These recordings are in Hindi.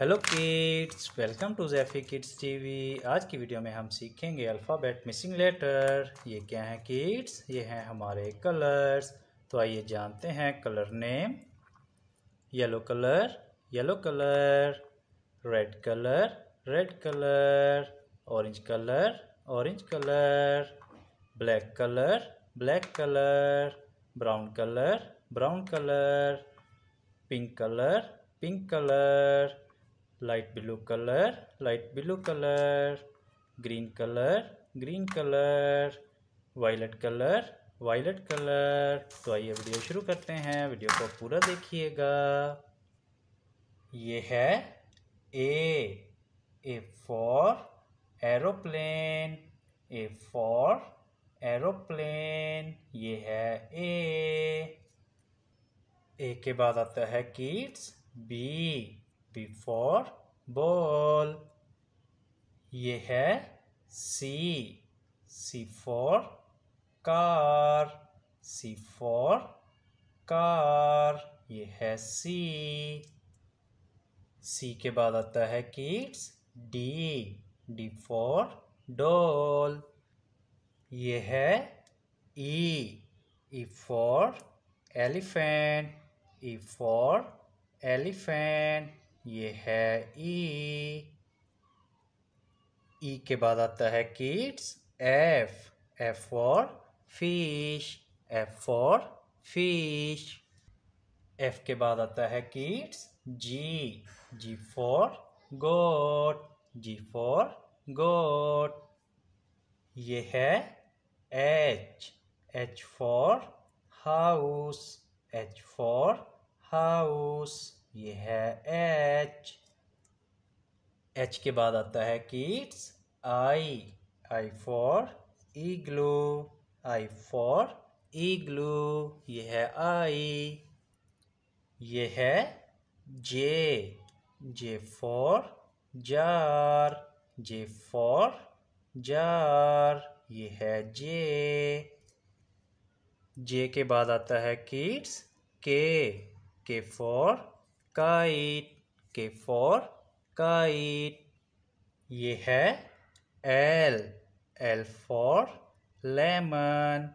Hello kids welcome to Jaffy kids TV आज की वीडियो में हम सीखेंगे अल्फ़ाबेट मिसिंग लेटर ये क्या है किड्स ये हैं हमारे कलर्स तो आइए जानते हैं colour name yellow colour yellow colour red colour red colour orange colour orange colour black colour black colour brown colour brown colour pink colour pink colour light blue color light blue color green color green color violet color violet colour तो आइए वीडियो शुरू करते हैं वीडियो को पूरा देखिएगा ये है A A for aeroplane A for aeroplane ये है ए ए के बाद आता है kids B B for ball ये है C C for car C for car ये है सी सी के बाद आता है kids D D for doll ये है E E for elephant E for elephant ये है ई e. ई e के बाद आता है kids F F for fish F for fish F के बाद आता है kids G G for goat G for goat ये है H H for house H for house ये है एच एच के बाद आता है kids I I for glue I for glue ये है आई ये है J J for jar J for jar ये है जे जे के बाद आता है kids K K for kite K for kite ये है L L for lemon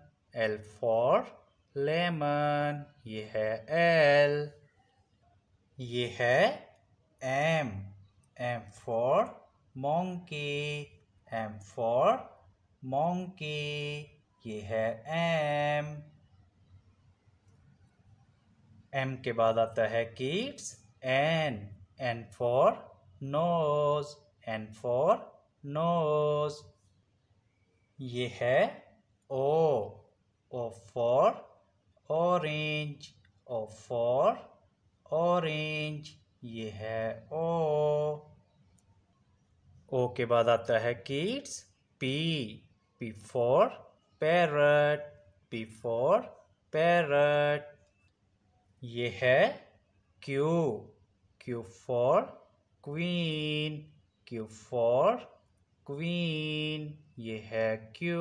L for lemon ये है एल ये है M M for monkey M for monkey ये है एम एम के बाद आता है kids N N for nose N for nose ये है O O for orange O for orange ये है ओ ओ के बाद आता है kids P P for parrot P for parrot ये है Q Q for queen Q for queen ये है क्यू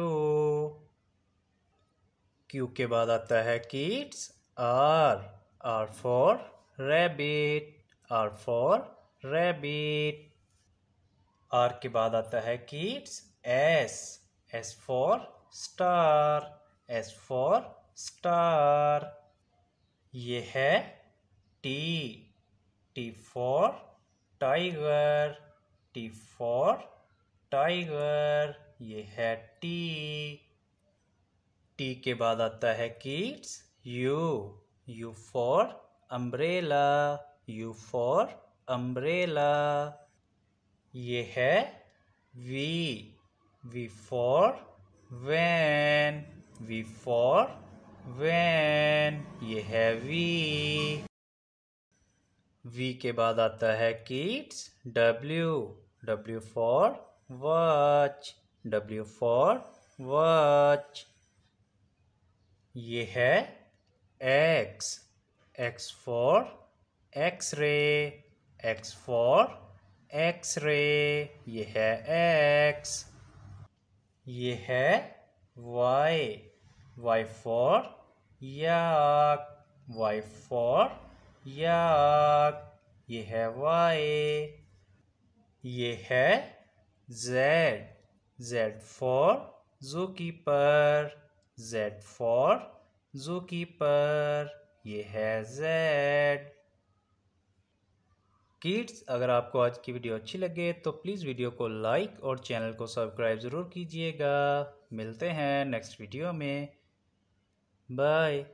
क्यू के बाद आता है kids R R for rabbit R for rabbit R के बाद आता है kids S S for star S for star ये है T T for tiger T for tiger ये है टी टी के बाद आता है kids U U for umbrella U for umbrella ये है V V for when we for van ये है वी वी के बाद आता है kids W W for watch W for watch ये है X X for X ray X for X ray ये है एक्स ये है Y Y for yak Y for yak ये है Y ये है Z Z for zookeeper Z for zookeeper ये है Z किड्स अगर आपको आज की वीडियो अच्छी लगे तो प्लीज़ वीडियो को लाइक और चैनल को सब्सक्राइब ज़रूर कीजिएगा मिलते हैं नेक्स्ट वीडियो में Bye.